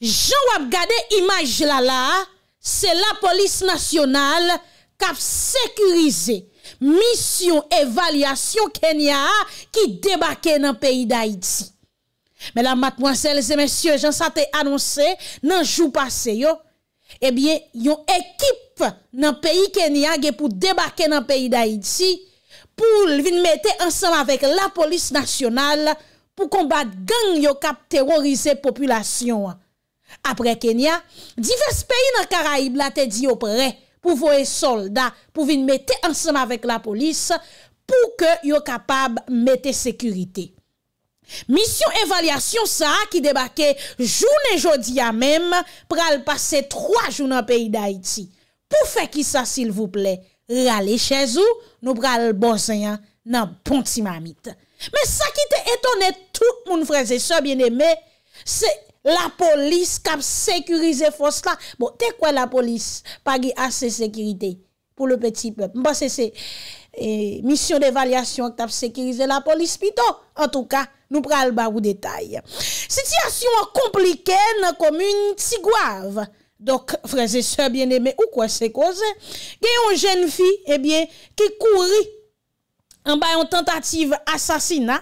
Jan wap gade imaj la la, se la polis nasyonal kap sekurize, misyon e valyasyon Kenya ki debake nan peyi Daidzi. Men la mat mwansel, se men sio jan sa te anonse nan jou pase yo, e bie yon ekip nan peyi Kenya ge pou debake nan peyi Daidzi pou vin mette ansan avèk la polis nasyonal pou kombat gang yo kap terorize populasyon an. apre Kenya, divers peyi nan Karaib la te di yo pre pou voye soldat pou vin mette ansan avèk la polis pou ke yo kapab mette sekurite. Misyon evalyasyon sa ki debake jounen jodi ya mem pral pase 3 jounen peyi da Haiti. Pou fe ki sa sil vouple? Rale chezou nou pral bozyan nan pon ti mamit. Men sa ki te etone tout moun freze so bien eme, se... La polis kap sekurize fos la. Bon, te kwa la polis pa ge ase sekurite pou le peti pep? Mba se se, e, misyon devalyasyon kap sekurize la polis pito. En tou ka, nou pral ba ou detay. Sityasyon kompliken kom un tigwav. Dok, freze se bieneme ou kwa se koze. Ge yon jen fi eh ke kouri an bay an tentative asasina.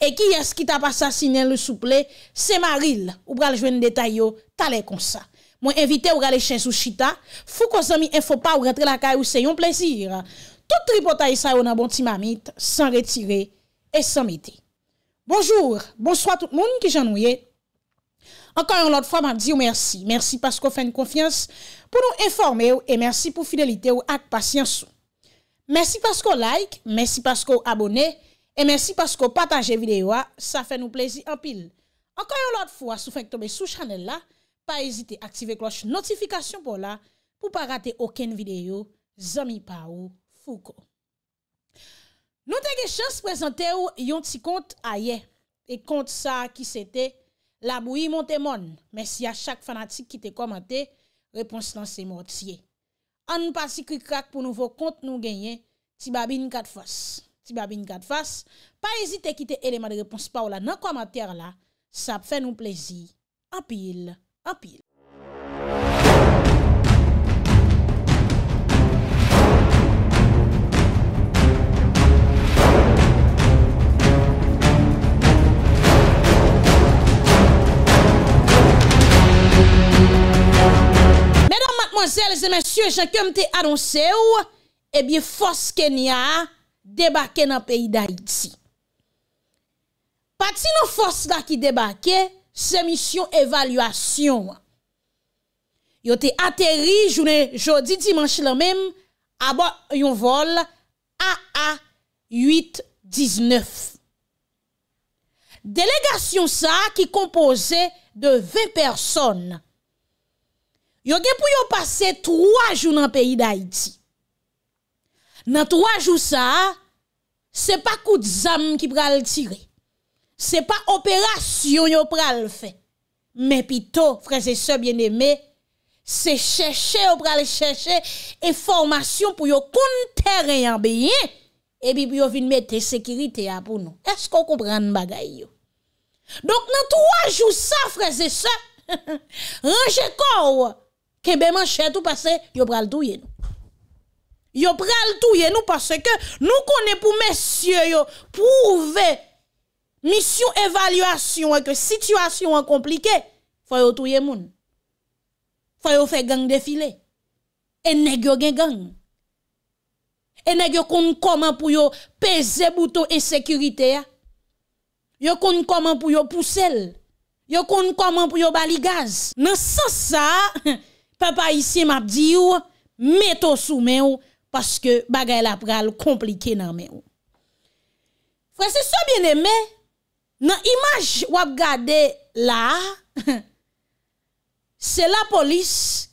E ki yas ki ta pa sasine le souple, se maril ou pral jwen detay yo, talè kon sa. Mwen evite ou gale chen sou chita, fou kon zami en fò pa ou retre la kay ou se yon plezir. Tout tripotay sa yo nan bon ti mamit, san retire et san meti. Bonjour, bonsoit tout moun ki jan ou ye. Ankan yon lot fwa man di ou mersi. Mersi pasko fèn konfians pou nou informe ou e mersi pou fidelite ou ak pasyans ou. Mersi pasko like, mersi pasko abone ou. E mersi pasko pataje videyo a, sa fe nou plezi anpil. Ankon yon lot fwa sou fek tobe sou chanel la, pa ezite aktive kloche notifikasyon pou la pou pa rate oken videyo, zami pa ou fuko. Non te ge chans prezante ou yon ti kont a ye, e kont sa ki se te, la bou yi monte mon, mersi a chak fanatik ki te komante, repons nan se mot ye. An nou pasi kri krak pou nouvo kont nou genye, ti babi nou kat fwas. ti babi nou gade fase, pa ezite ki te eleman de repons pa ou la nan komantere la, sa ap fè nou plezi. Apil, apil. MEDAN MATEMOZELES ET MENSIEU, JE KEM TE ADONSEW, EBI eh FOSKE NYA, debake nan peyi d'Haïti. Pati nan fòs la ki debake, se misyon evalüasyon. Yo te aterri, jodi, dimanshi la mèm, abo yon vol, AA 819. Delegasyon sa ki kompose de 20 person. Yo gen pou yo pase 3 joun nan peyi d'Haïti. Nan 3 jou sa, se pa kout zam ki pral tire. Se pa operasyon yo pral fe. Me pito, freze se bieneme, se cheche yo pral cheche, e formasyon pou yo kon teren yon beye, e bi yo vin mette sekirite ya pou nou. Esko koupran bagay yo? Donk nan 3 jou sa, freze se, renje kou, ke beman chete ou pase, yo pral touye nou. yo pral touye nous parce que nous connaissons pour messieurs yo prouver mission évaluation que situation est compliquée faut yo touye moun faut yo faire gang défilé et nèg yo gen gang et nèg yo konn comment pour yo peser bouton insécurité yo konn comment pour yo pousser yo konn comment pour yo bali gaz dans sens ça papa ici m'a dit ou mettez sous main paske bagay la pral komplike nan men ou. Fwese sou bien eme, nan imaj wap gade la, se la polis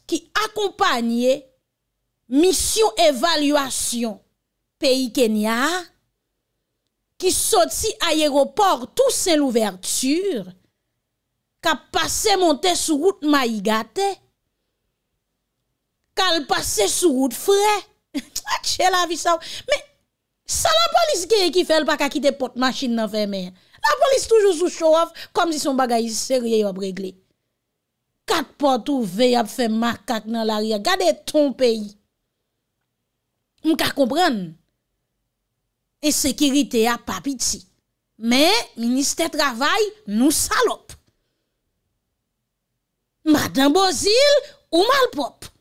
ki akompanye misyon evalwasyon peyi Kenya, ki soti ayeropor tou sen l'ouverture, ka pase monte sou gout ma yigate, kal pase sou gout frey, Swa tche la vi sa ou. Me, sa la polis geye ki fel baka kite pot machin nan fe men. La polis toujou sou show off kom si son bagayi serye yo bregle. Kat pot ou vey ap fe makak nan la riyan. Gade ton peyi. Mka kompran. E sekirite a papit si. Me, minister travay, nou salop. Madan bozil ou mal pop.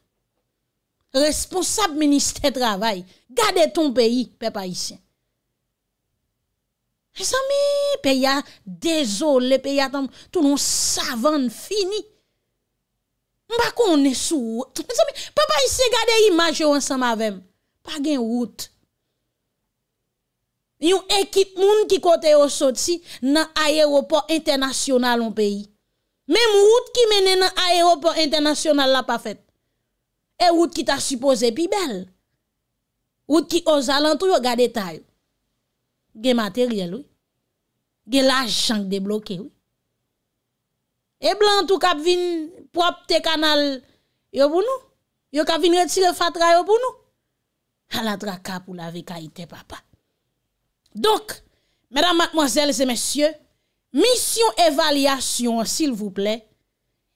responsab ministè travay, gade ton peyi pe pa isye. Nè san mi pe ya, dezole pe ya tam, tou nou savan fini. Mba konè sou wot. Nè san mi, pe pa isye gade imaj yo an san mavem. Pa gen wot. Yon ekip moun ki kote yo sot si, nan aéropor internasyonal an peyi. Mèm wot ki mènen nan aéropor internasyonal la pa fèt. E wout ki ta suppose pi bel. Wout ki ozalantou yo gade tay. Ge materyel ou. Ge la jank debloké ou. E blantou kap vin prop te kanal yo pou nou. Yo kap vin reti le fatra yo pou nou. Anadra kap ou la ve kaite papa. Donk, mèdam, mackmoselle, zè mèsyè. Mission evaliyasyon, sil voupleè.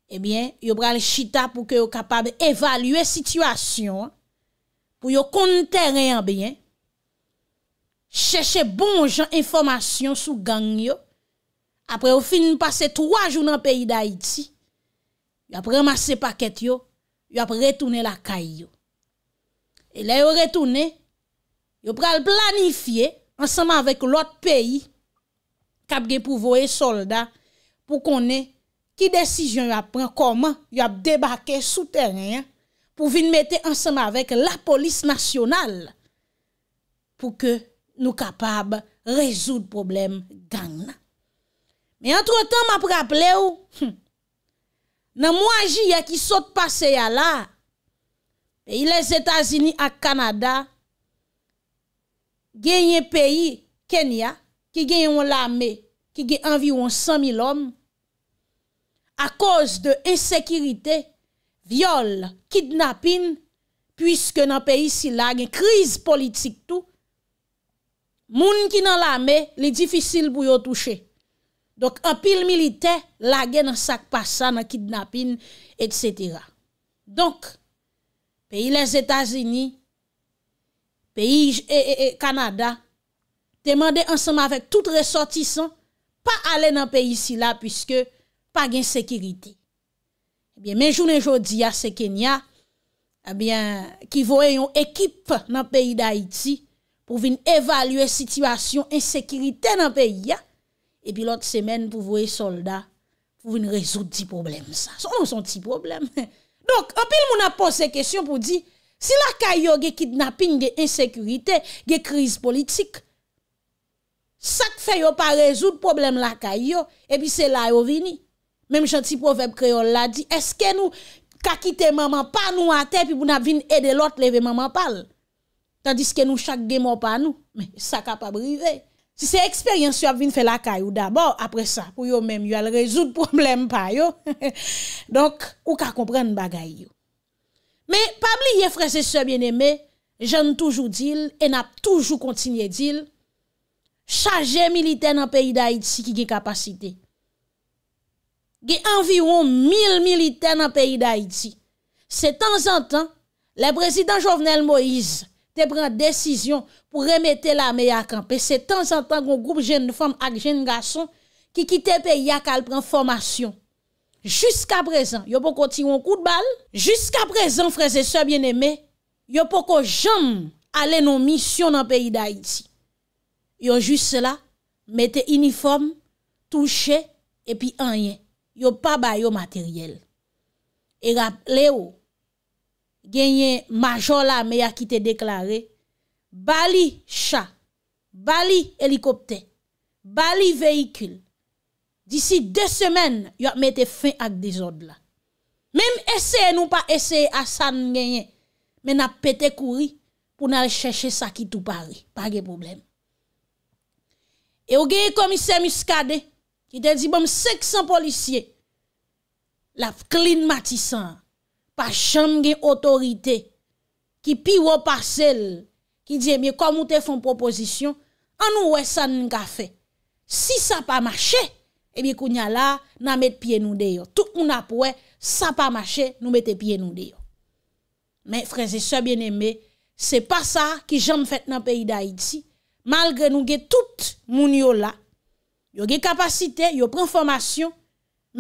ebyen, eh yo pral chita pou ke yo kapab evalue situasyon pou yo kontere yon byen chese bon jan informasyon sou gang yo apre yo fin passe 3 joun an peyi da iti yo apre yon masse paket yo yo apre retoune la kay yo e le yo retoune yo pral planifiye ansanman vek lout peyi kapge pou voe solda pou konen ki desijyon yo apren, koman yo ap debake sou teren, pou vin mette ansama vek la polis nasyonal, pou ke nou kapab rezoud problem gangna. Me entretan ma apraple ou, hmm, nan mwaji ya ki sot pase ya la, e yi les Etasini ak Kanada, genye peyi Kenya, ki genye yon lame, ki genye anviron san mil om, a koz de esekirite, vyole, kidnapin, pwiske nan peyi si la gen kriz politik tou, moun ki nan la me, li difisil bou yo touche. Dok, an pil milite, la gen an sak pasa, nan kidnapin, et cetera. Donk, peyi les Etats-Unis, peyi Kanada, temande ansama vek tout resotisan, pa ale nan peyi si la pwiske pas de Eh bien, mais journée aujourd'hui à ce Kenya, eh bien, qui voyait une équipe dans le pays d'Haïti pour venir évaluer la situation insécurité dans le pays. Et puis l'autre semaine, pour voir les soldats, pour venir résoudre des problèmes. Ça, sont des problèmes. Donc, en pile, on a posé la question pour dire, si la CAIO a kidnapping, insécurité, a crise politique, ça fait pas résoudre problème la CAIO, et puis c'est là qu'on Mem janti proverb kreol la di, eske nou kakite maman pa nou a te, pi pou nap vin ede lot leve maman pal. Tandis ke nou chak ge mou pa nou, sa ka pa brive. Si se eksperyens yo ap vin fe laka yo, dabor apre sa, pou yo menm yo al rezout problem pa yo. Donk, ou ka kompren bagay yo. Me, pabli ye frese se bieneme, jen toujou dil, en ap toujou kontinye dil, chaje militen an peyi da iti ki gen kapasite. gen enviroun mil militer nan peyi da iti. Se tan zan tan, le prezident Jovenel Moïse te pran desisyon pou remete la meyak an, pe se tan zan tan goun groub jen fom ak jen gason ki kite peyi ak al pran formasyon. Juska prezan, yo pou koti yon kout bal, juska prezan, freze so bien eme, yo pou kou jom ale nou misyon nan peyi da iti. Yo jus se la, mete inifom, touche, epi anyen. yo pa bayo materyel. E rap le ou, genye majon la me ya ki te deklare, bali chan, bali helikopte, bali veyikil, disi de semen, yo a mette fin ak de zod la. Mem eseye nou pa eseye asan genye, men apete kouri, pou nan chèche sa ki tou pari, pa ge problem. E ou genye komise miskade, genye, ki bon, eh te di bom sek san polisye, laf klin matisan, pa chanm gen otorite, ki piwo pa sel, ki diye, mi komou te fon proposisyon, an nou we san nga fe, si sa pa mache, ebi eh kounya la, nan met piye nou deyo, tout moun apwe, sa pa mache, nou mette piye nou deyo. Men, freze, sa bien eme, se pa sa ki janm fet nan peyi da iti, malgre nou gen tout moun yo la, Yo ge kapasite, yo pren formasyon,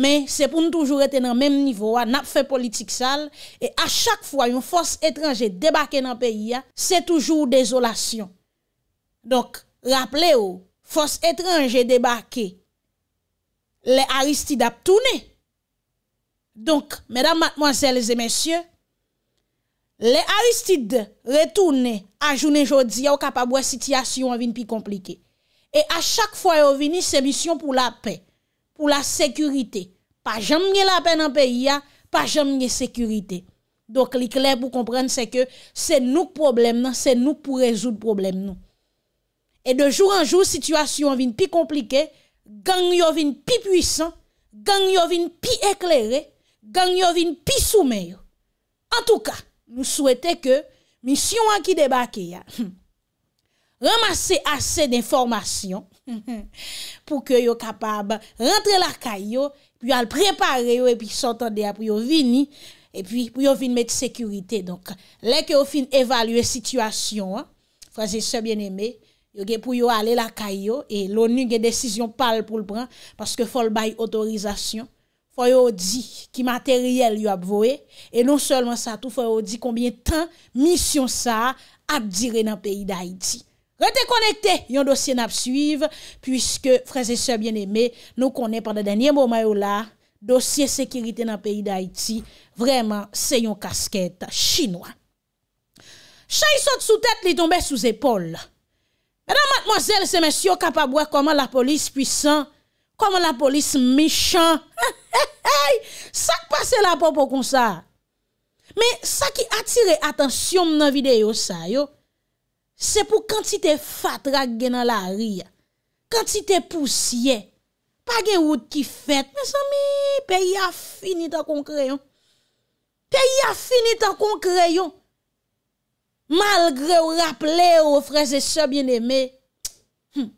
men se pou nou toujou reten nan menm nivou, an ap fe politik sal, e a chak fwa yon fos etranje debake nan peyi ya, se toujou desolasyon. Donk, rappele ou, fos etranje debake, le aristide ap toune. Donk, medan matmanzèles e mensyon, le aristide retoune a jounen jodi, yo kapabwe sityasyon an vin pi komplike. Et à chaque fois, ils venu, c'est mission pour la paix, pour la sécurité. Pas jamais la paix dans le pays, pas jamais sécurité. Donc, le clair pour comprendre, c'est que c'est nous problème, c'est nous pour résoudre problème. Et de jour en jour, situation vient plus compliquée, gang yo vient plus puissant, gang yo vient plus éclairé, gang yo vient plus soumise, En tout cas, nous souhaitons que mission qui débarque, ramasser assez d'informations pour que yo capable rentrer la caillou puis al préparer et puis s'entendre pour yo venir et puis pour yo venir mettre sécurité donc là que yo fin évaluer situation hein, et bien-aimés yo gen pour yo aller la caillou et l'ONU une décision parle pour le prendre parce que faut le bail autorisation faut yo dit qui matériel yo a et non seulement ça tout faut yo dit combien de temps mission ça a duré dans le pays d'Haïti Rete konekte, yon dosye nap suive, puisque, franse se bien eme, nou konen pande denye mouma yo la, dosye sekirite nan peyi d'Haïti, vreman, se yon kasket chinois. Chay sot sou tèt li tombe sou zepol. Madame, mademoiselle, se mèsyo kapabwa koman la polis pwisan, koman la polis mishan. Hey, hey, hey! Sak pase la popo kon sa. Men, sak ki atire atensyon nan videyo sa yo, Se pou kantite fat rag gen nan la ria, kantite pousye, pa gen wout ki fet, me san mi, pe ya fini tan kon kreyon. Pe ya fini tan kon kreyon. Malgre ou rappele ou freze se bieneme, hmm,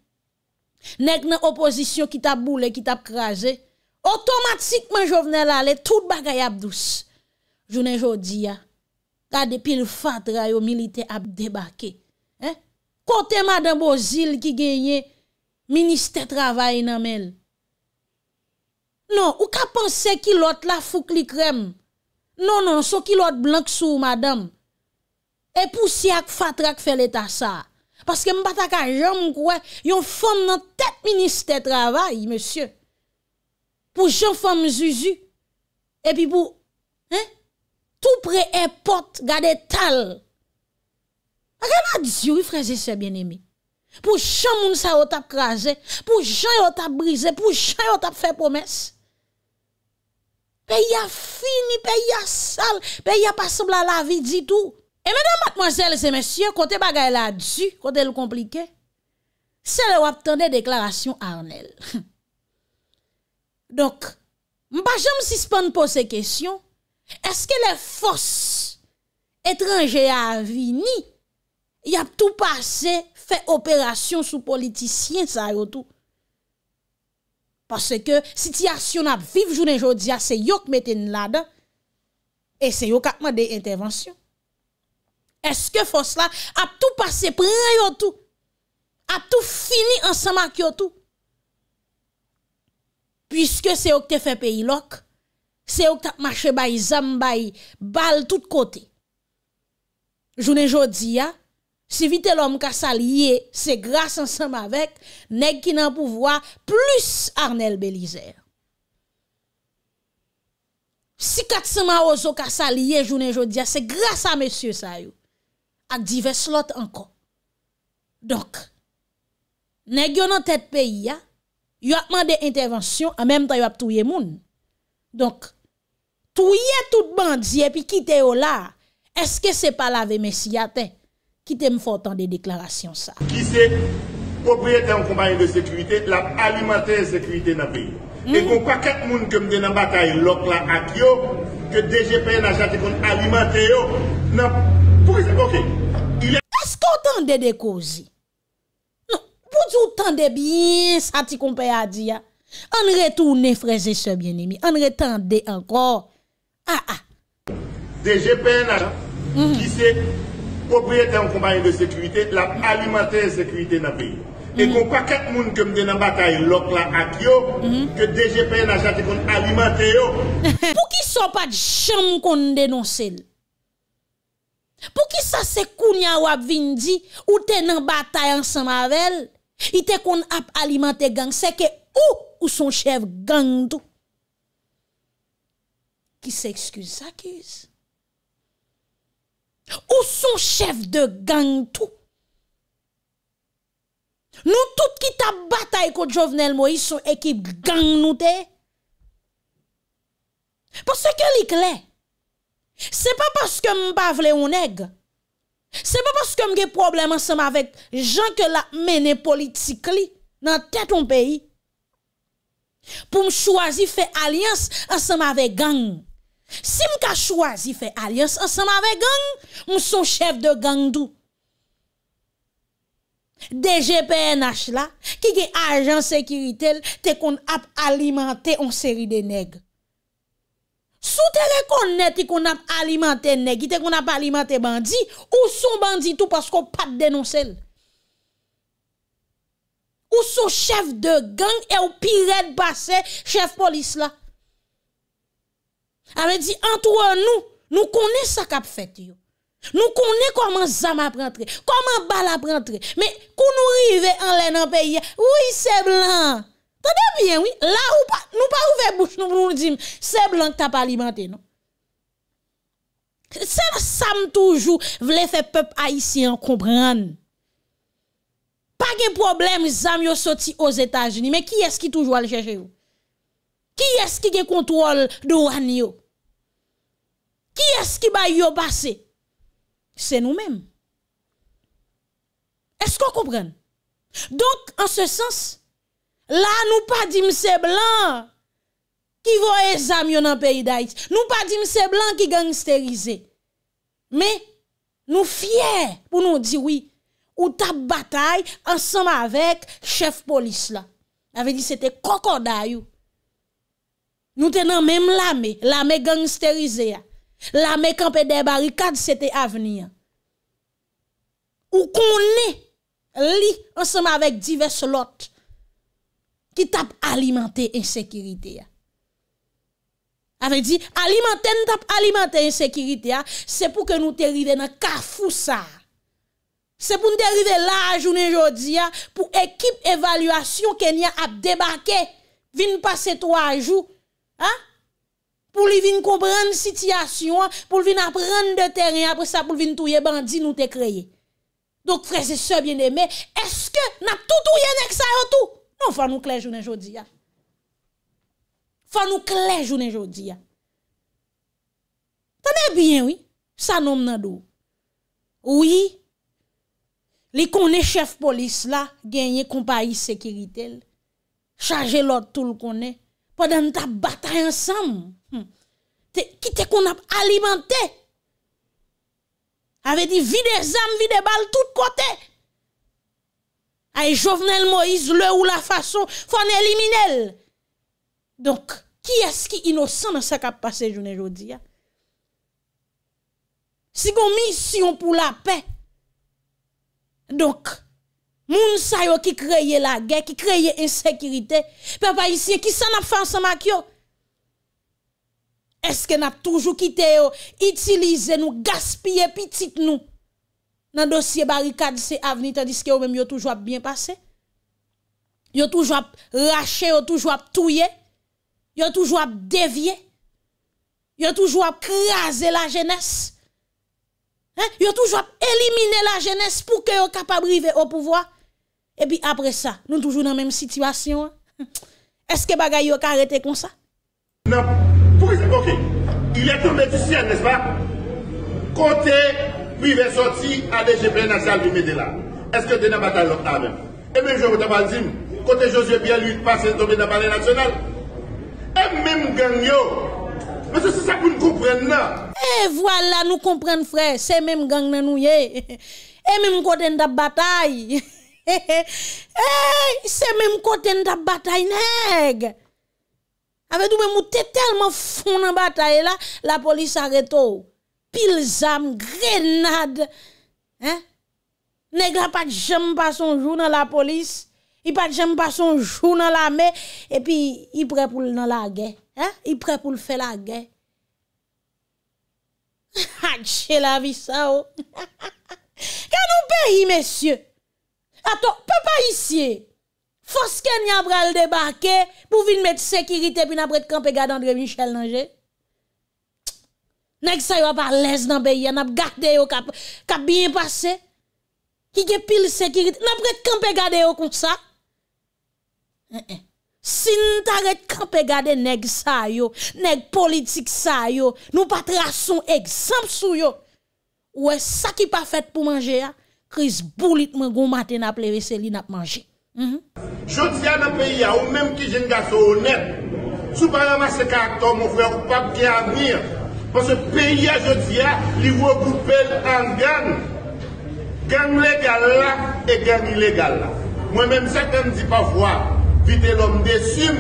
nek nan oposisyon ki tap boule, ki tap kreze, otomatikman jo vnen lale, tout bagay ap dous. Jounen jodi ya, ka depil fat rayo milite ap debakey. Kote madam bo zil ki genye Ministè travay nan men. Non, ou ka pense ki lot la fuk li krem. Non, non, so ki lot blan e k sou madam. E pou si ak fatrak fe leta sa. Paske mbataka jom kwe, yon fom nan tet Ministè travay, monsye. Pou jom fom zuzu. E pi pou, hein, tou pre e pot gade tal. Non, A gen a di sou yi freze se bien emi? Pou chan moun sa yot ap kraze? Pou chan yot ap brize? Pou chan yot ap fe pomes? Pe yon fin ni pe yon sal? Pe yon pa sou blan la vi di tou? E menan matmozèl se mèsyè, kote bagay la di, kote l'komplike, se lè wap tande deklarasyon arnel. Donk, mba jèm si spen posè kèsyon, eske lè fòs etranjè a vi ni Y ap tou pase fè operasyon sou politisyen sa yo tou. Pase ke sityasyon ap viv jounen jodi a, se yok meten lada. E se yok apman dey intervensyon. Eske fòs la, ap tou pase pran yo tou. Ap tou fini ansama ki yo tou. Piske se yok te fè peyi lok. Se yok tap mache bayi, zambayi, bal tout kote. Si vite lom kasa liye, se grase ansem avek, neg ki nan pouvoa plus Arnel Belizer. Si katsama ozo kasa liye, jounen jodia, se grase a mesye sa yo. Ak di ve slot anko. Donk, neg yo nan tet peyi ya, yo akman de intervensyon, anmen ta yo ap touye moun. Donk, touye tout bandye pi kite yo la, eske se palave mesye atey? ki te m fote an de deklarasyon sa. Ki se, opriyete an kompanyen de sekwite, la alimate mm. sekwite nan peyi. E kon pa kat moun kemde nan batay lok la ak yo, ke DGP na jate kon alimate yo, nan pou yese koke. As kon tande de kozi? Non, pou djou tande biye sa ti kompanyen a di ya? An re tou ne freze se bienimi. An re tande an ah, kor? Ha ah. ha! DGP nan, ki mm. se, Popye te an kompanyen de sekwite, la alimante sekwite nan peyi. E kon pa ket moun kem de nan batay lok la ak yo, ke DGPN a jate kon alimante yo. Pou ki sa pa jem kon denonse l? Pou ki sa se kounya wap vindi ou te nan batay an san mavel? I te kon ap alimante gang seke ou ou son chev gang do? Ki se ekskuse, se akuse. Ou son chèv de gang tou? Nou tout ki ta batay ko Jovenel Moïse ou ekip gang nou te? Pou se ke lik le? Se pa paske m bavle ou neg? Se pa paske m ge problem an seman vek jan ke la mene politik li nan tet ou peyi? Pou m chwazi fe alians an seman vek gang ou? si m ka chwazi fe alios ansem ave gang m son chef de gang dou DGPNH la ki ki ajan sekiritel te kon ap alimante on seri de neg sou te rekone te kon ap alimante negi te kon ap alimante bandi ou son bandi tou pasko pat denonsel ou son chef de gang e ou piret base chef polis la Avè di, antwen nou, nou konè sa kap fèt yo. Nou konè koman zam ap rentre, koman bal ap rentre. Mè, koun nou rive an lè nan peyi, wè se blan. Tade bien, wè, la ou pa, nou pa ou fè bouch nou moun di, se blan kta pa alimentè, non. Se la sam toujou vle fè pep haisyen, kompran. Pa gen problem, zam yo soti o zetaj ni, mè ki eski toujou al cheche yo. Ki eski ge kontrol de ouan yo? Ki eski ba yo pase? Se nou men. Esko kou pren? Donk an se sens, la nou pa di mse blan ki vo e zam yo nan peyi da iti. Nou pa di mse blan ki gangsterize. Me, nou fyer pou nou di wii. Ou tab batay ansam avek chef polis la. Ave di sete kokoda yo. Nou tè nan mèm lame, lame gangsterize ya. Lame kampè de barikad sè te aveni ya. Ou konè li ansèmè avèk divers lot ki tap alimentè insekirite ya. Avèk di, alimentè n tap alimentè insekirite ya, sè pou ke nou tè ridè nan kafou sa. Sè pou nou tè ridè la a jounen jodi ya, pou ekip evalüasyon ke nye ap debakè vin pasè to a joun, pou li vin komprenn sityasyon, pou li vin aprenn de teren apres sa, pou li vin touye bandi nou te kreyen. Dok fre se se biene me, eske nap toutouye nek sa yo tou? Non, fanou klejounen jodi ya. Fanou klejounen jodi ya. Tane bien, oui, sa nom nan dou. Oui, li konen chef polis la, genye kompanyi sekiritel, chaje lor toutou konen, pa dan ta batay ansam, ki te kon ap alimante, ave di vi de zam, vi de bal tout kote, ay jovenel Moise, le ou la faso, fwane eliminel, donk ki eski inosan nan sa kap pase jounen jodi ya, sigon misyon pou la pe, donk, Les sa qui créent la guerre, qui créent insécurité. Papa ici, qui s'en a fait ensemble Est-ce que n'a toujours quitté nous, gaspiller petit nous? Dans dossier barricade, c'est avenir, tandis que yo même toujours bien passé. avez toujours raché, yo toujours touillé. Yo toujours dévié. Yo toujours crasé la jeunesse. Hein? avez toujours éliminé la jeunesse pour que yo capable arriver au pouvoir. Et puis après ça, nous toujours dans la même situation. Hein. Est-ce que bagaille a arrêté comme ça? Non. ok. Il est tombé du ciel, n'est-ce pas? Côté privé sorti à DGP National du Médéla. Est-ce que tu n'as pas la même? Et eh même je vous dire, côté José bien lui passé tombé dans la national. Et même gagnant. Mais c'est ça pour nous là. Et voilà, nous comprenons, frère. C'est même gang nous Et même côté de la bataille. c'est même côté de la bataille nègre. Avec tout même t'es tellement fond la bataille là, la police arrête pile zam grenade. Hein? Eh? Nèg la pas jamais pas son jour dans la police, il pas jamais pas son jour dans la mer et puis il prêt pour dans la guerre, hein? Eh? Il prêt pour faire la guerre. Hadje la vie ça. Quand nous pays messieurs Attends, papa ici. Fos Kenya pral débarquer pour venir mettre sécurité puis après camper garder André Michel Langer. Nèg sa yo pas l'aise dans pays, n'a gardé yo cap cap bien passé. Qui gen pile sécurité, n'a prêt camper garder yo comme ça. Eh, eh. Si nous t'arrête camper garder nèg sa yo, nèg politique sa yo, nous pas traçons exemple sou yo. Ouais, ça qui pas fait pour manger hein? kriz boulik mwen goun mate na pleve seli na pmanje. Mhm. Jodi a nan peyi a ou menm ki jen gase ou net, sou parama se kakton mwen fwe ou pap gen an mir panse peyi a jodi a li wou goupel an gen gen legal la e gen ilegal la. Mwen menm seken di pavwa vite lom desim,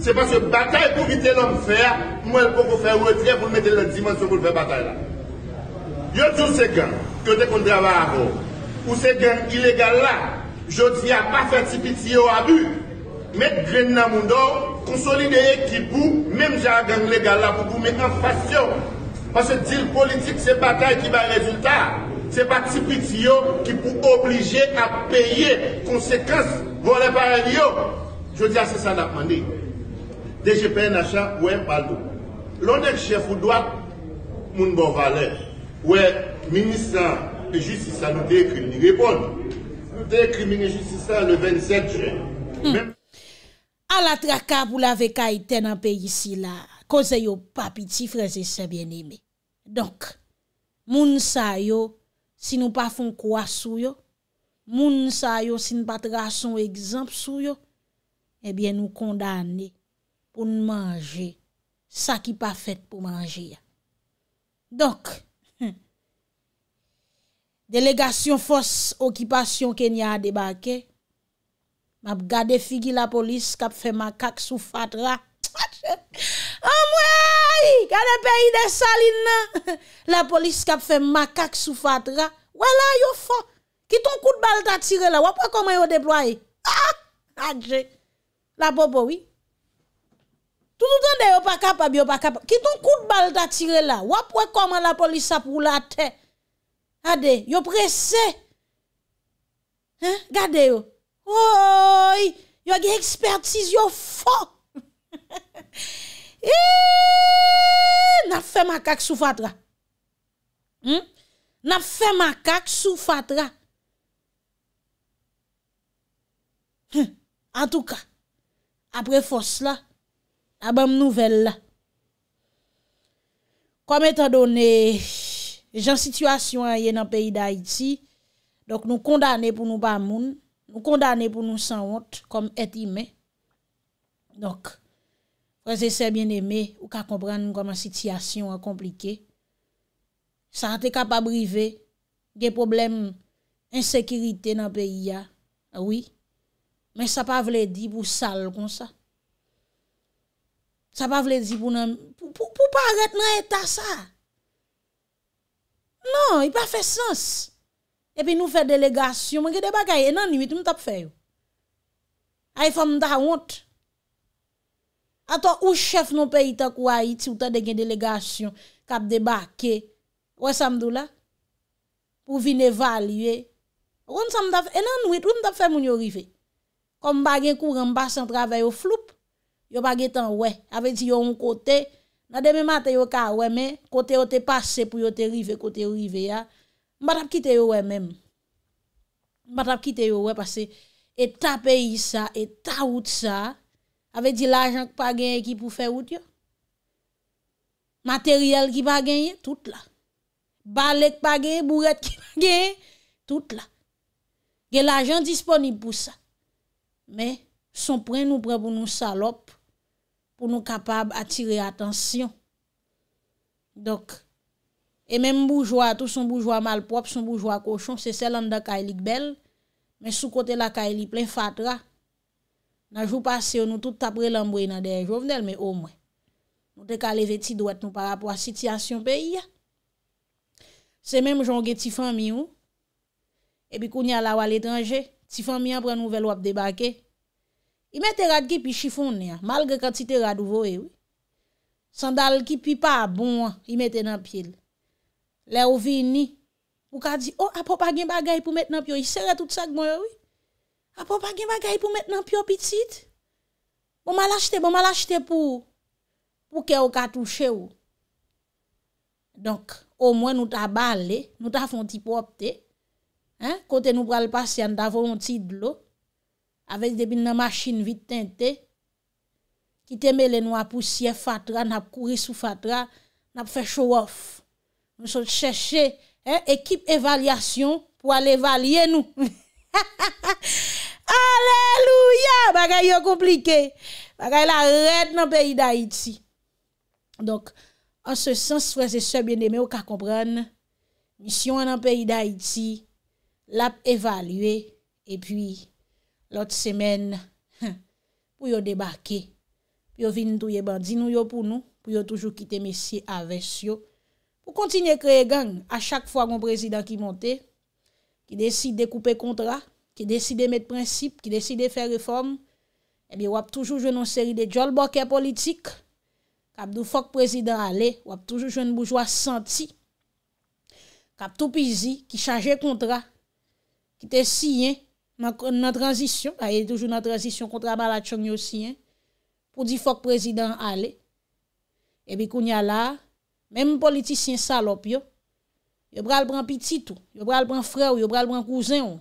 se panse batay pou vite lom fwe mwen pou kou fwe wotre pou mette lom dimansyo kou fwe batay la. Yo tou seken kote kondrava a go pour ces gangs illégales là, je dis à pas faire si pitié au abus, mettre grain dans le monde, consolider l'équipe, même si un gang légal là, pour vous mettre en faction. Parce que deal politique, c'est bataille qui va résultat. Ce n'est pas Tipitio qui pour obliger à payer conséquences volées par Je dis à c'est ça a demandé. DGPNH, achat pas pardon L'on est chef ou droit, mon bon valeur. ministre, E jistisa nou dekrim ni repon. Nou dekrimine jistisa an le 27 jen. A la traka pou la veka iten an pe yisi la, koze yo papi ti freze se bien ime. Donk, moun sa yo, si nou pa fon kwa sou yo, moun sa yo, si nou pa tra son egzamp sou yo, ebyen eh nou kondane pou nou manje, sa ki pa fet pou manje ya. Donk, Delegasyon fos okipasyon kenya a debake, map gade figi la polis kap fe makak sou fatra. Aje, amwe, gade peyi de salin nan, ah, la polis kap fe makak sou fatra. Wala yo fò, ki ton kout bal ta tire la, wap wè koman yo deploye? Aje, la popo wè. Tout an de yo pakapa bi yo pakapa, ki ton kout bal ta tire la, wap wè koman la polis ap wou la tey? Adè, yo prese. Gade yo. Oy, yo gen ekspertise yo fò. Nafè makak sou fatra. Hmm? Nafè makak sou fatra. En touka, apre fòs la, abèm nouvel la. Kome ta done... Je jan situasyon a ye nan peyi da iti, dok nou kondane pou nou pa moun, nou kondane pou nou san wot, kom eti me. Dok, preze se bien eme, ou ka kompran nou koman sityasyon a komplike. Sa an te kapa brive, gen problem, ensekiriten nan peyi ya, a wii, men sa pa vle di pou sal kon sa. Sa pa vle di pou nan, pou pa ret nan eta sa. Non, i pa fe sens. E pi nou fe delegasyon. Mwen ge debakay, enan nwit mwen tap fe yo. A ifan mwen ta hont. A to ou chef nou pe ita kwa iti, ou ta degen delegasyon, kap debakay, wè samdou la, pou vin evalye. Mwen samdou, enan nwit, mwen tap fe mwen yo rive. Kom bagen kou rembase an travay yo floup, yo bagen tan wè. A ve ti yo un kote, Nade mi mate yo ka we men, kote yo te pase pou yo te rive kote yo rive ya. Mbata ki te yo we men. Mbata ki te yo we pase. E ta peyi sa, e ta wout sa. Ave di l'ajan ki pa genye ki pou fe wout yo. Materyel ki pa genye, tout la. Balek pa genye, bouret ki pa genye, tout la. Ge l'ajan disponib pou sa. Me son pre nou pre pou nou saloppe. pou nou kapab atire atensyon. Dok, e menm boujwa, tout son boujwa malprop, son boujwa koshon, se sel an da ka elik bel, men sou kote la ka elik plen fatra. Nan jou pase yo nou tout tapre lambwe nan der jovnel, men o mwen. Nou te ka leveti dwet nou parapwa sityasyon peyi ya. Se menm jonge tifan mi ou, e bi koun ya lawa l'etranje, tifan mi an pre nou vel wap debake, e bi koun ya lawa l'etranje, I mette rad ki pi chifoun ya, malge kan ti te rad ou vo e ou. Sandal ki pi pa bon, i mette nan pi el. Le ou vini, ou ka di, oh apopa gen bagay pou mette nan pi yo, i sere tout sa gmoye ou. Apopa gen bagay pou mette nan pi yo pitit. Bo ma lache te, bo ma lache te pou, pou ke ou ka touche ou. Donk, ou mwen nou ta bale, nou ta fon ti popte, kote nou pral pasyan davon tid lo, avèk debil nan machin vit tentè, ki teme lè nou apousye fatra, nap kouri sou fatra, nap fè show off. Nou sòl chèche, eh, ekip evalyasyon, pou alè evalye nou. Allèlouya! Bakay yo komplike. Bakay la rèt nan peyi d'Haïti. Donk, an se sens fè se sè bènèmè, ou ka komprèn, misyon an nan peyi d'Haïti, lap evalye, epi, lot semen, pou yo debake, pou yo vin tou ye bandi nou yo pou nou, pou yo toujou kite mesi avè syo, pou kontine kreye gang, a chak fwa moun prezident ki monte, ki deside koupe kontra, ki deside met prinsip, ki deside fè reform, ebi wap toujou jwenon seri de djol bokè politik, kap dou fok prezident ale, wap toujou jwen moujwa senti, kap tou pizi, ki chaje kontra, ki te siyen, la transition, il y a toujours une transition contre Abalachong aussi, hein, pour dire faut que le président allait. Et puis, il y a là, même politicien salope, yo, yo le prend petit tout, yo le prend frère, yo le prend cousin.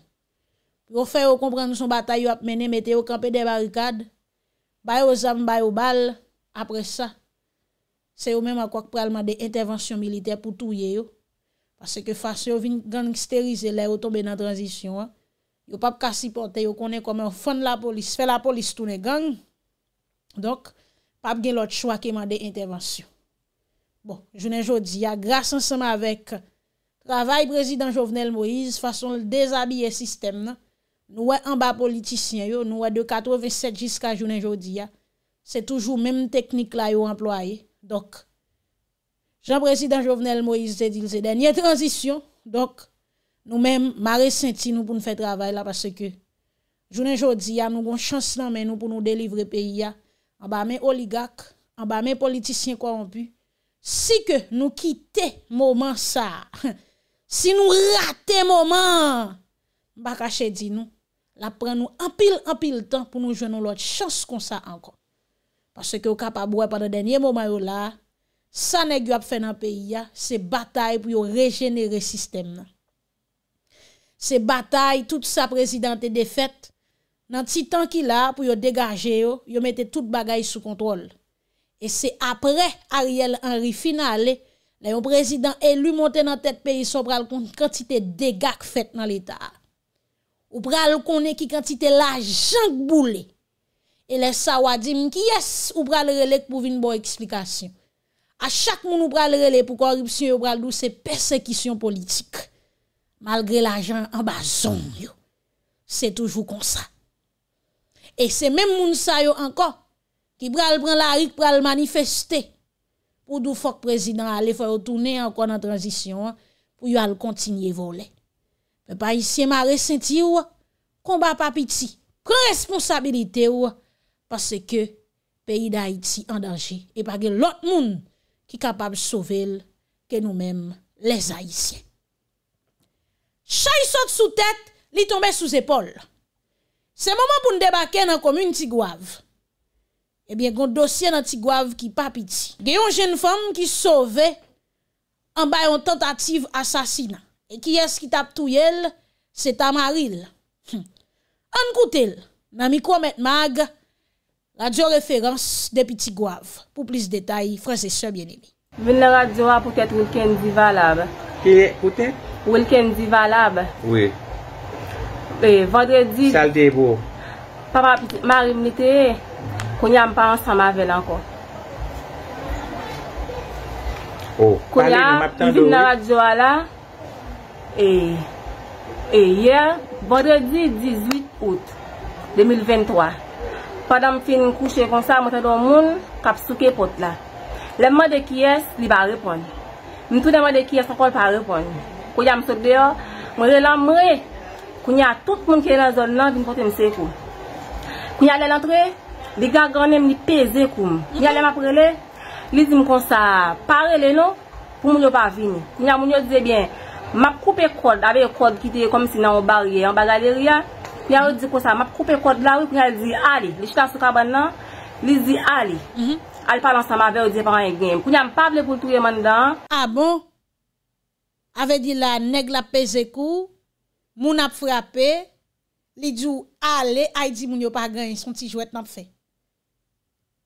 pour faire comprendre comprendre son bataille, yo a mené, mettez au camp des barricades, ba aux armes, bay des balles. Après ça, c'est eux même à quoi pral des interventions militaires pour tout Parce que face yo vin gangsteriser, là, yo tombe dans transition, hein. yo pap kasi pote, yo konen koman ou fon la polis, fe la polis toune gang, dok, pap gen lot chwa keman de intervensyon. Bon, jounen jodi ya, grase ansama avek, travay prezident Jovenel Moïse, fason l dezabye sistem, nou wè anba politisyen yo, nou wè de 87 jiska jounen jodi ya, se toujou menm teknik la yo employe, dok, jan prezident Jovenel Moïse, se dil se denye transisyon, dok, Nou men mare senti nou pou nou fè travèl la Pase ke jounen jodi ya Nou gon chans nan men nou pou nou delivre peyi ya An ba men oligak An ba men politisyen kwa an pu Si ke nou kite Moman sa Si nou rate moman Bakache di nou La pren nou anpil anpil tan Pou nou jounon lot chans kon sa ankon Pase ke ou kapabouè Pande denye moman yo la San e gwap fè nan peyi ya Se batay pou yo regenere sistem nan Se batay, tout sa prezident te defet, nan ti tanki la pou yo degaje yo, yo mette tout bagay sou kontrol. E se apre Ariel Henry final, la yon prezident elu monte nan tet peyi so pral kon kanti te degak fet nan l'Etat. Ou pral kon e ki kanti te la jank boule. E le sa wadi mki yes ou pral relek pou vin bo eksplikasyon. A chak moun ou pral relek pou koripsi yo pral dou se persekisyon politik. Malgre l'ajan, an ba zon yo. Se toujou konsa. E se men moun sa yo ankon, ki pral pran la rik, pral manifestè, pou dou fok prezidant ale fò yotounè ankon an tranzisyon, pou yo al kontinye volè. Le pahisyen ma resenti yo, kon ba pa piti, kon responsabilite yo, pase ke peyi da Haiti an danji, e pa gen lot moun ki kapab sovel ke nou menm le zahisyen. Cha yi sote sou tet, li tombe sou zepol. Se mouman pou n debake nan komyoun tigwav, ebyen eh goun dosye nan tigwav ki pa piti. Geyon jen foun ki sove, an bayon tentative asasina. E ki es ki tap tou yel, se tamaril. An koutel, nan mikou met mag, la diyo referans depi tigwav. Po plis detay, franse se bienimi. Vin nan radyouan pou tèt wou ken diva la be. E, koutel? Welken diva lab. Oui. Eh, vendredi. Salde bo. Papa, mari mite. Konya mpa ansan ma vel anko. Oh, pale nan map tando. Konya, i vin nan wadjwa la. Eh, eh, yeah. Vendredi 18 out. 2023. Padam fin kouche konsa mwen tado moun. Kap souke pot la. Le mwen de kyes li ba repon. Min tou de mwen de kyes akol pa repon. Mwen. Kouya msot deyo, mwen re lan mre, kounya tout mwen ke la zon nan, di mkote mse kou. Kounya ale lantre, di garganem li peze koum. Kounya ale maprele, li zim kon sa parele non, pou mwen yo pa vini. Kounya mwen yo dize bien, map koupe kod, ave kod kiteye kom si nan o barye, an baga le ria. Kounya yo dize konsa, map koupe kod la wik, kounya li zi ali, li chita sou kaban nan, li zi ali. Mhm. Ali pan ansan ma ver diye pan an e genm. Kounya mpavle koutouye mandan. Abo! Ah Ave di la, neg la pe zekou, moun ap frape, li di ou ale, ai di moun yo pa gen, son ti jwet nap fe.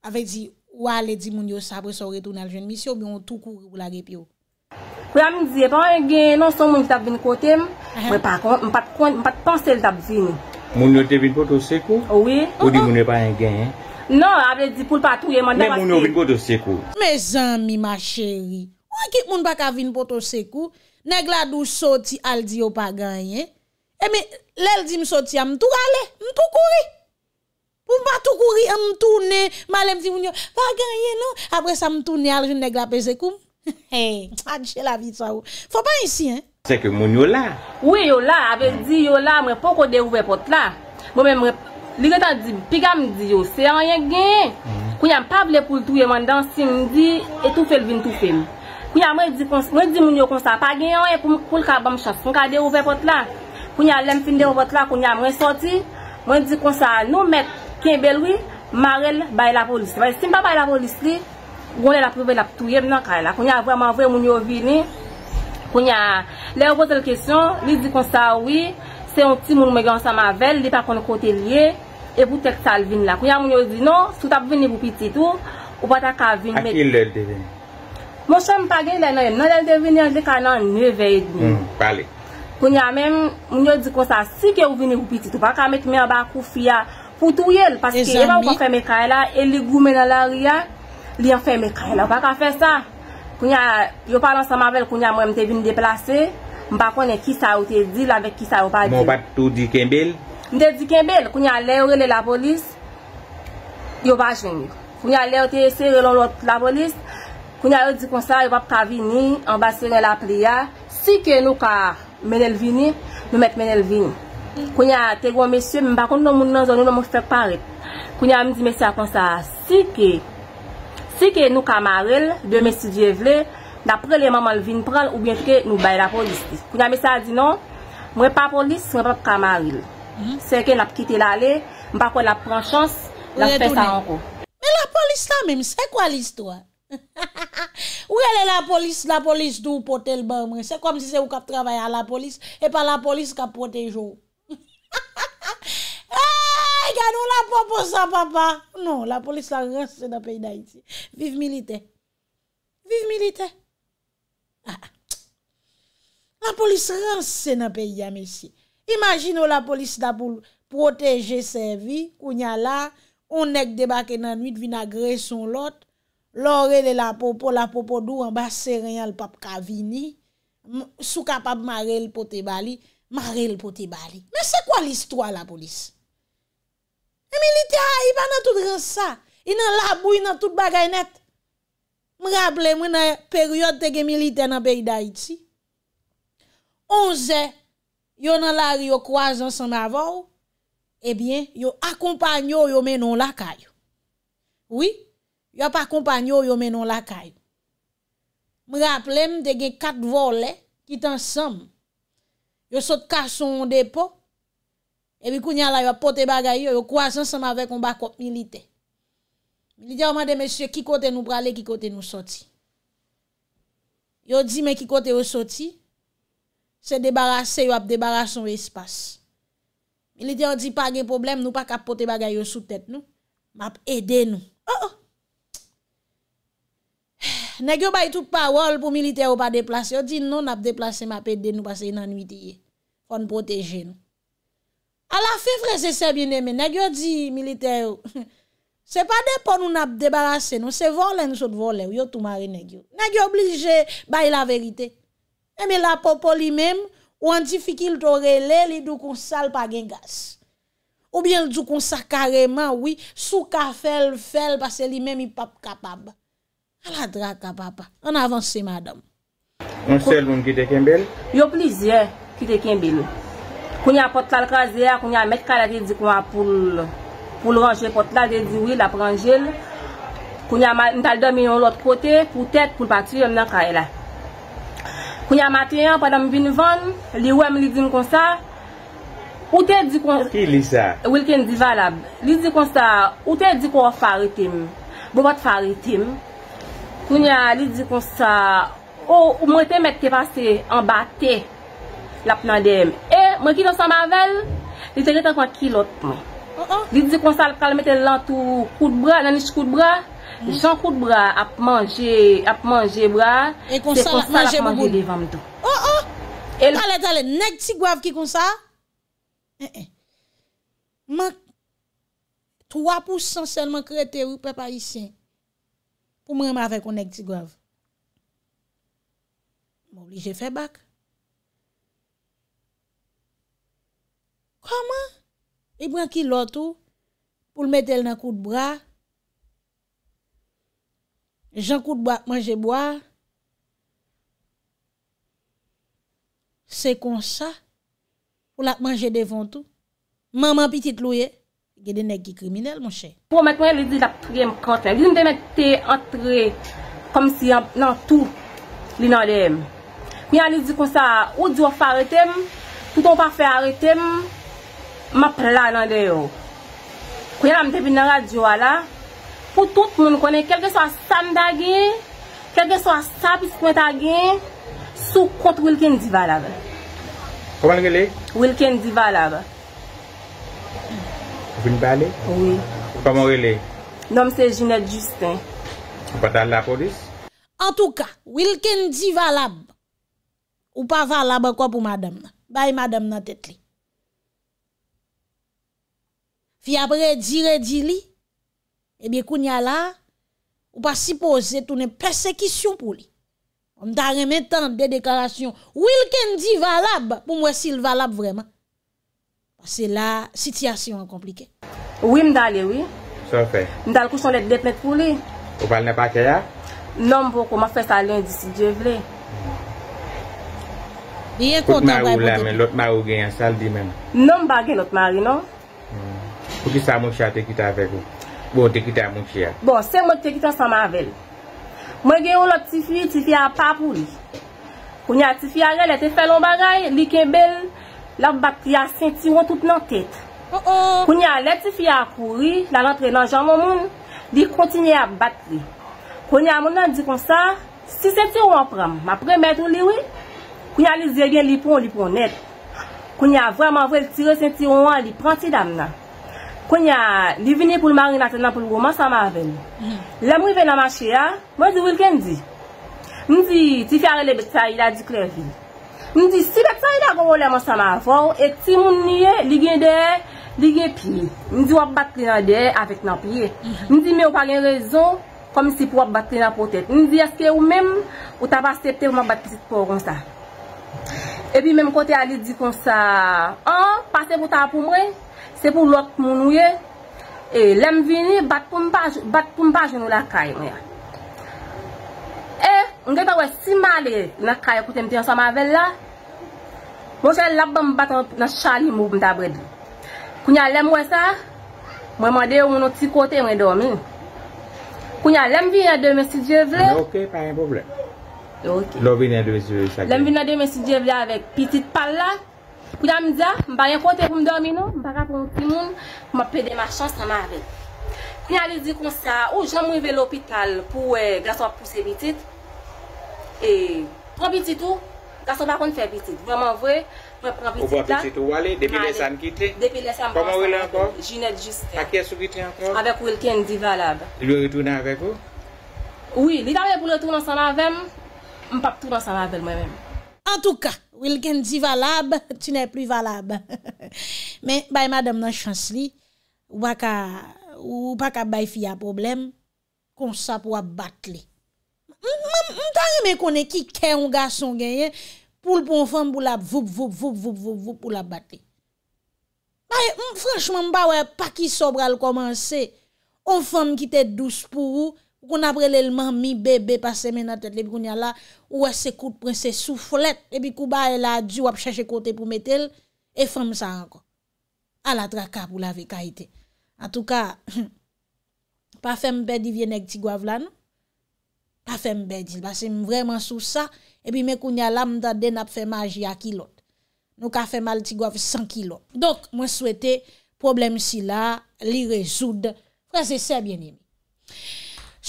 Ave di, ou ale, di moun yo sabre sa ou re ton aljen, misyo mi yon tou kou kou la rep yo. Kwa yon mi di, e pa yon gen, non son moun yo tap ven kote, mwen pa kon, mwen pa tan sel tap zini. Moun yo te ven koto zekou? Oh ou di moun yo pa yon gen? Non, ave di pou l patou ye, moun yo ven koto zekou. Me zan mi ma cheri, kwen ki moun baka ven koto zekou? Negla dou soti al di yo pa ganyen. Eme, lèl di m soti a mtou gale, mtou kouri. Mpa mtou kouri, mtou ne, mpale mti mwenye, pa ganyen nou. Apre sa mtou ne al jen negla pe zekoum. A dje la vit sa ou. Fwa pa yisi. Seke mwenye yo la. We yo la, ave di yo la, mre poko de ouve pot la. Mwenye mre, li reta di, piga mdi yo, se an yengen. Mm. Kwenye mpap le pou l touye man dansi mdi, etoufel vin toufel. Mwen di mwen yo konsa pa genyon e poum koul ka bam chas, mwen ka de ouve pot la, mwen di konsa nou met ken belwi, marel bay la polis. Mwen sim pa bay la polis li, mwen le la poube la ptouye mnen kare la, mwen ya vwe man vwe mwen yo vini, mwen ya le yo potel kesyon, li di konsa ouwi, se yon ti moun me genyon sa mavel, li pa kon kote liye, e pou tek sal vini la. Mwen yo di nou, sou tap vini pou piti tou, ou patak ka vini. Mwen se mwen pa gen lè nan yon. Nan lèm te vini nan lè kanan mwen vey edni. Mwen hmm, pale. Kounya men mwen yo di kosa. Si kè ou vini ou pititou. Bak a met mwen a bakou fia. Pou tou yel. Pase kè e yon e pa fè mè kaila. E, e ligou men nan lè ria. Lè yon fè mè kaila. Bak a fè sa. Kounya. Yo palan sa mavel. Kounya mwen mwen te vini deplase. Mwen pa konen ki sa ou te dil. Avèk ki sa ou pa dil. Mwen bat tout di ken bel. Mwen te di ken bel. Kounya lè ou lè la Koun ya e di konsa, e wap ka vini, ambasyon e la priya, si ke nou ka menel vini, nou met menel vini. Koun ya te gwa mese, mbakon nou moun nan zon nou nou moun fwek paret. Koun ya mi di mese a konsa, si ke nou kamarel, de mese dievle, dapre le maman vini pral, oubyen ke nou baye la polis. Koun ya mese a di nou, mwen pa polis, mwen pa kamarel. Mhm. Se ke lap kite lale, mbakon lap pran chans, lakpe sa anko. Me la polis la mèm, se kwa l'istwa? Ou gale la polis La polis dou potel bamre Se kom si se ou kap travaya la polis E pa la polis kap protejou Ha ha ha E gano la popo sa papa Non la polis la rase na peyi da yisi Viv milite Viv milite Ha ah, ah. ha La polis rase na peyi ya mesi Imagino la polis da pou Proteje se vi Ou nye la Ou nek debake nan nwit vi nagre son lot lore de la popo, la popo dou, amba serenyal pap kavini, sou kapap mare l pote bali, mare l pote bali. Men se kwa l istwa la polis? E milite a, i banan tout re sa, i nan labou, i nan tout bagay net. M raple, mwenan peryote tege milite nan beyday ti. Onze, yon nan lari yo kwa jan san avou, ebyen, yo akompanyo yo menon lakay. Ouye? Yo ap akompanyo yo menon lakay. Mwen ap lem de gen kat vole kit ansam. Yo sot kason depo. E wikou nyan la yo apote bagay yo, yo kwa ansam avè kon bakop milite. Milite yo mande mesye, ki kote nou prale, ki kote nou soti. Yo di men ki kote yo soti, se debarase yo ap debarase yon espas. Milite yo di pa gen problem nou pa kapote bagay yo sou tèt nou. Ma ap ede nou. Oh oh! Negyo bay tout pa wol pou milite ou pa deplase. Yo di nou nap deplase mapede denou pase yon anuiti ye. Kon proteje nou. A la fi fre se sebi neme. Negyo di milite ou. Se pa de pou nou nap debarase nou. Se volen sou te vole. Yo tou mare negyo. Negyo oblige bay la verite. Eme eh, la popo li mem ou an di fikil to rele li do konsal pa gen gas. Ou bien do konsal kareman sou ka fel fel pase li mem ipap kapab. Aladra ka papa, an avansi madom. Moun sel moun kite kembel? Yo plizye kite kembel. Koun ya pot tal kaze ya, koun ya met kalade dikwa pou pou loranje pot la, di diwi la pranje. Koun ya natal domi yon lot kote, pou tet pou patri yon nan kaela. Koun ya maten yon padam binvan, li wèm li din konsa, ou te dikwa... Ki li sa? Ou li ken di valab. Li di konsa, ou te dikwa faritim. Bo bat faritim, Kounya, li di konsa, ou mwen te mette ki pase, an bate, la plan dem. E, mwen ki don sa mavel, li di konsa kwa ki lot. Li di konsa, kal mette lantou kout bra, nanish kout bra, mm. jan kout bra, ap manje, ap manje bra. E konsa, manje bobo. Oh, oh, talen, talen, nek ti gwav ki konsa? E, eh, e, eh. mank, 3% selman krete ou pepa isen. pou mwen avè konèk ti grav. Moun li jè fè bak. Kwa mwen? E pwen ki lotou, pou l metèl nan kou d'bra, jan kou d'bra manjè boar, se kon sa, pou l ap manjè devon tou. Maman pitit louye, se kon sa, Gen ene ki kriminel moun chè. Bon, mwen mwen lè di la prem kontè. Mwen mwen te mèk te antre kom si nan tout lè nan dèm. Mwen an lè di kon sa ou di waf a retèm, touton waf a retèm, mwen plè nan dè yo. Kwen an mwen te bin nan radyo wala, pou tout moun konen kelke swa sanda gen, kelke swa sapis konen ta gen, sou kont wèlken diva lè. Koman gen lè? Wèlken diva lè. Bounbale? Oui. Kwa morele? Nom se Jeanette Justin. Ou patal la polis? En tout cas, ou il ken di valab, ou pa valab an kwa pou madame nan? Baye madame nan tet li. Fi apre di re di li, ebi kounya la, ou pa si pose toune persekisyon pou li. Om ta remetan de deklarasyon, ou il ken di valab pou mwesil valab vreman? Se la sityasyon komplike. Ou im dal e oui? Son fe? Im dal kouson let dep let pou li? Ou pal ne pa kaya? Nom vokou ma fe salen disi dievle. Kout na ou la men, lot ma ou gen yon saldi men. Nom bagen lot mari non? Hmm. Ou ki sa moun chate kita avek ou? Ou bon, te kita moun chia? Bon, se moun te kita sa mavel. Mwen gen ou lot tifi, tifi a papou li. Koun ya tifi a rel, ete felon bagay, li ken bel. La v batri oh, oh. a sentiron tout nan tet. Koun ya leti fi a kouri, mm. la lantre nan janman moun, li kontinye a batri. Koun ya moun nan di kon sa, si sentiron pram, ma pre metrou li we. Koun ya li ze gen li pon, li pon net. Koun ya vwa man vwe l tire sentiron an, li pranti dam nan. Koun ya li vini pou l marina tenan pou l goman sa ma veni. La mwen ven nan ma chea, mwen di vwe l ken di. Mwen di, ti fya rele betay la di klervi. Ni di si pek sa yi la gwo wole mwen sa ma fwo E ti moun niye li gen der, li gen pi Ni di wap bat li nan der avek nan pi Ni di me wap agen rezon Komi si pou wap bat li nan potet Ni di aske ou mem Ou taba stepte pou mwen bat pisit pou kon sa E pi menm kote a li di kon sa An, pase pou ta pou mwen Se pou lot moun ouye E lem vini bat pou mpa jenou la kay mwen E, mwen gebe wè si male Na kay akote mwen te yon sa ma vel la Bonsè lab ban bat nan chal hi mou mwen tabredi. Kou nya lem wè sa, mwen mande ou nou ti kote mwen domi. Kou nya lem vi nan demesidje vle. E ok, pa yon problem. E ok. Lò vi nan demesidje vle chakè. Lem vi nan demesidje vle avèk pitit pal la. Kou nya mwen diya, mba yon kote mwen domi nou. Mba kapon kli moun, mwen pedè ma chansan mè avèk. Kou nya li di kon sa, ou jan mwen ve l'opital pou eh, glasop pou se pitit. E, pou pitit ou? Kaso pa kon fè pitit, vèman vwe, repre pitit la. Ou pa pitit ou wale, depi lesan kiti? Depi lesan wale. Koman wile ankon? Jine jiste. A kes wile kiti ankon? Awek wile ken di valab. Li wile ritounan avek ou? Ou, li tabe pou li tou nan sanavem, m pap tou nan sanabel mwen mèm. An tou ka, wile ken di valab, ti nè pli valab. Men, bay madam nan chans li, waka ou paka bay fi a problem, kon sa pou a bat li. M tan reme konen ki kè yon gason genyen pou l pou m fèm pou l ap vup vup vup vup vup vup pou l ap bate. Franchman m ba wè pa ki sobral komanse, m fèm ki tè dous pou ou, pou kon apre lèlman mi bebe pa semen a tèt lè bi koun ya la, ou wè se kout pren se soufolet, e bi kou ba e la di wap chèche kote pou metel, e fèm sa anko. A la traka pou l avè kaitè. A tou ka, pa fèm bedi vye nek ti gwa vlan nou. A fe mbe di, basen m vreman sou sa, epi mè koun ya lam da den ap fe maji a kilot. Nou ka fe mal ti gwa fe san kilot. Donk, mwen souwete, problem si la, li rezoud, fwese se bjenin.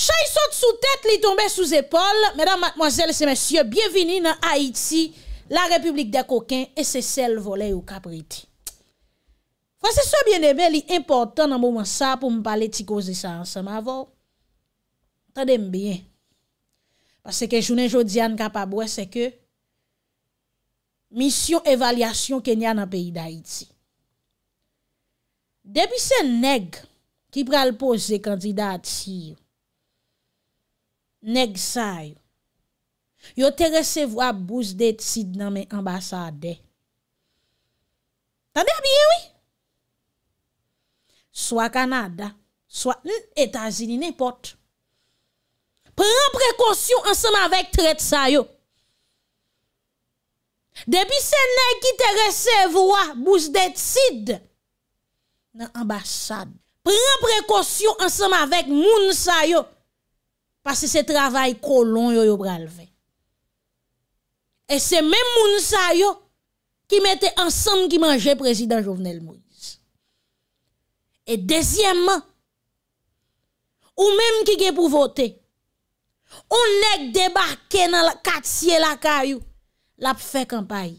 Chay sot sou tèt, li tombe sou zepol, mèdam matmwazel se mèsyo, biyevini nan Haiti, la republik de kokin, e se sel vole ou kapriti. Fwese se bjenin, bè li importan nan mwen sa, pou m pale ti kouze sa ansa mavo. Tade mbyen. Pase ke jounen jodi an kapabwe se ke misyon evalyasyon ke nyan an peyi da iti. Depi se neg ki pral pose kandida ati, neg say, yo te resevwa bouz deti nan men ambasade. Tande abye wè? Soa Kanada, soa etazili, ne pot. Prends précaution ensemble avec traite ça yo. Depuis ce nèg qui te recevoir bouche d'étude dans ambassade. Prends précaution ensemble avec moun Parce que c'est travail colon yo yo lever. Et c'est même moun sa qui mettait ensemble qui mangeait président Jovenel Moïse. Et deuxièmement, ou même qui est pour voter, On nek debarke nan kat siye la kayou, la pou fè kampay.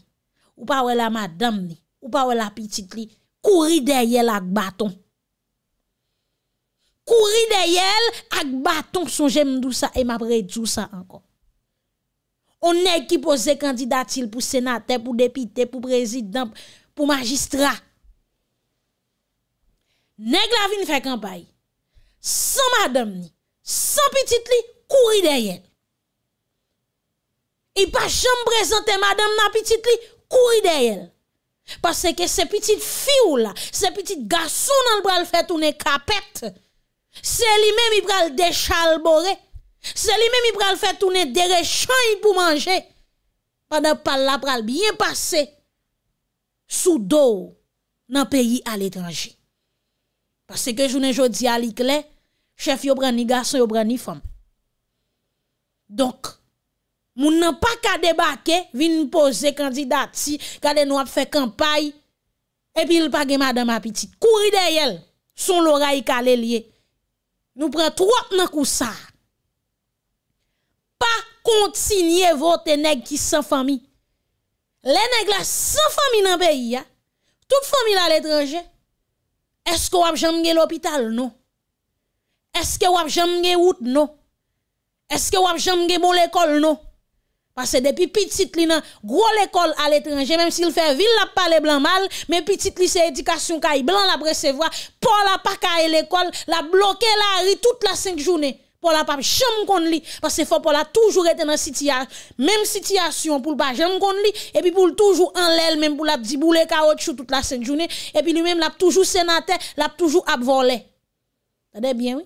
Ou pa wè la madame ni, ou pa wè la pitit li, kouri de yèl ak baton. Kouri de yèl ak baton, son jèm dou sa, e mapre dou sa ankon. On nek ki pose kandidatil pou senate, pou depite, pou prezident, pou magistra. Nèk la vin fè kampay. San madame ni, San pitit li kouri de yel. I pa jom prezante madame nan pitit li kouri de yel. Pase ke se pitit fiw la, se pitit gassou nan pral fet ou ne kapet, se li men mi pral dechal bore, se li men mi pral fet ou ne derechany pou manje, pa de pal la pral byen pase, sou do nan peyi al etranji. Pase ke jounen jodi al ikle, Chef yobran ni gaso, yobran ni fom. Donk, moun nan pa kade bakè, vin nou pose kandidati, kade nou ap fè kampay, epi nou page madame apitit. Kouri deyèl, son lora yi kalè liye. Nou pren trot nan kousa. Pa kontinye vote neg ki san fomi. Le neg la san fomi nan peyi ya. Toup fomi la l'etranje. Esko ap jemge l'opital nou? Est-ce que vous jamais route non Est-ce que vous jamais bon l'école non parce que depuis petite a gros l'école à l'étranger même s'il fait ville la les blanc mal mais petite c'est c'est éducation est blanc la recevoir pour la pas à l'école la bloqué la rue toute la cinq journées pour la pas jamais li parce que faut pour la toujours été dans situation même situation pour pas jamais kon et puis pour toujours en l'aile même pour la di boule caoutchouc toute la cinq journée et puis lui même l'a toujours sénateur l'a toujours abvolé. Attendez bien oui.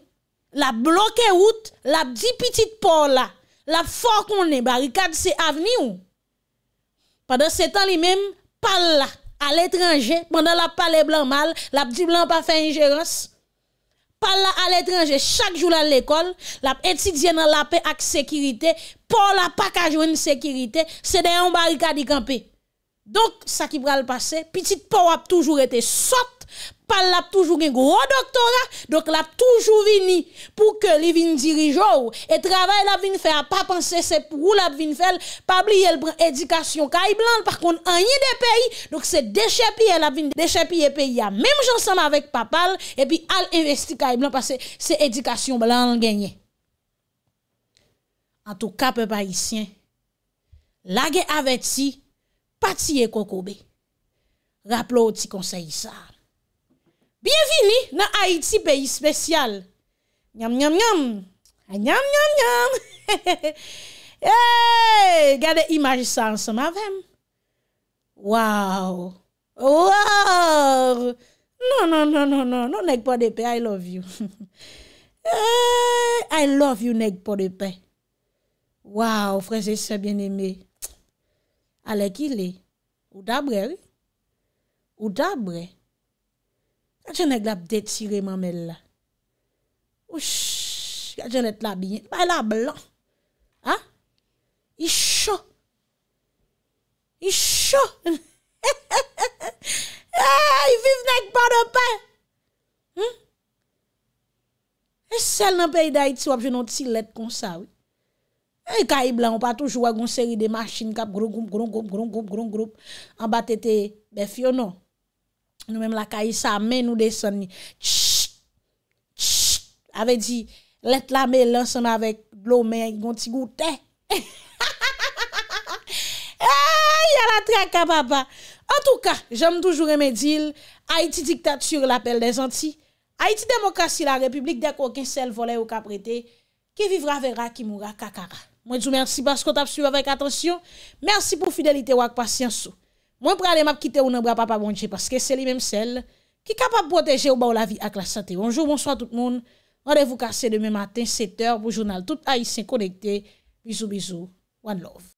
la bloke route, la di pitit por la, la fo konen barikad se aveni ou. Padan se tan li men, pal la al etranje, pandan la pale blan mal, la di blan pa fe injerans, pal la al etranje, chak joulal l'ekol, la etidjena la pe ak sekirite, por la pa kajwen sekirite, se den yon barikad di kampe. Donk sa ki pral pase, pitit por ap toujou rete sot, Pal l ap toujou gen gro doktorat, dok l ap toujou vini pou ke li vini dirijou, e travay l ap vini fe, a pa panse se pou l ap vini fel, pa bli el edikasyon kay blan, par kon anye de peyi, dok se dechepi el ap vini dechepi e peyi, a mem jansama vek papal, e pi al investi kay blan, pa se edikasyon blan genye. An tou kape bayisyen, lage aveti, pati e kokobe, raplo ti konseyi sa, Bienvenue dans Haïti, pays spécial. Nyam, nyam, nyam. Nyam, nyam, nyam. hey, regardez ça ça ensemble avem. Wow, wow. Non, non, non, non, non. Non N'est pas de paix, I love you. hey, I love you neg pas de Wow, frères et sœurs bien aimé. Allez, qui est Ou dabre, oui. Ou dabre. Kajen ek la ptet sireman men la? Osh, kajen et la binyen? Bay la blan? Ha? I shon? I shon? I vive nek pa de pen? Sel nan pey da iti wap, jenon ti let kon sa. E ka yi blan, wap patouj wak goun seri de machin kap groun, groun, groun, groun, groun, groun, groun, groun. An batete, be fyonon. Nou mèm lakay sa mè nou deson ni, chchch, chchch, avè di, let la mè lanson avè glou mè yon ti goutè. Yal atre akababa. En tou ka, jèm toujou remè dil, Haiti diktat sur l'apel desanti. Haiti demokrasi la republik dek wakè sel volè wak apretè, ki vivra vera ki moura kakara. Mwen djou mènsi basko tap suiv avèk atensyon, mènsi pou fidelite wak pasyansou. Mwen pre ale map kite ou nan bra pa pa bondje paske se li menm sel ki kapap poteje ou ba ou la vi ak la sate. Bonjou, bonsoit tout moun. Mwen revou kase deme matin 7h pou jounal tout a y se konekte. Bizou, bizou. Wan love.